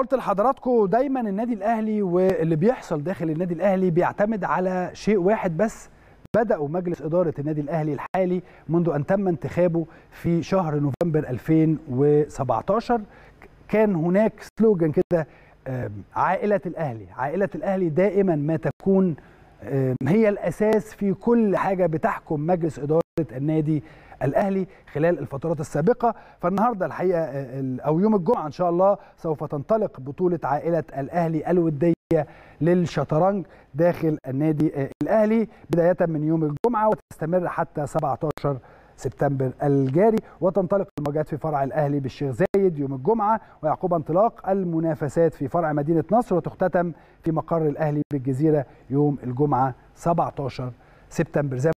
قلت لحضراتكم دايما النادي الاهلي واللي بيحصل داخل النادي الاهلي بيعتمد على شيء واحد بس بدأوا مجلس إدارة النادي الأهلي الحالي منذ أن تم انتخابه في شهر نوفمبر 2017 كان هناك سلوجان كده عائلة الأهلي عائلة الأهلي دائما ما تكون هي الأساس في كل حاجة بتحكم مجلس إدارة النادي الاهلي خلال الفترات السابقه فالنهارده الحقيقه آه، او يوم الجمعه ان شاء الله سوف تنطلق بطوله عائله الاهلي الوديه للشطرنج داخل النادي آه، الاهلي بدايه من يوم الجمعه وتستمر حتى 17 سبتمبر الجاري وتنطلق المواجهات في فرع الاهلي بالشيخ زايد يوم الجمعه ويعقب انطلاق المنافسات في فرع مدينه نصر وتختتم في مقر الاهلي بالجزيره يوم الجمعه 17 سبتمبر زي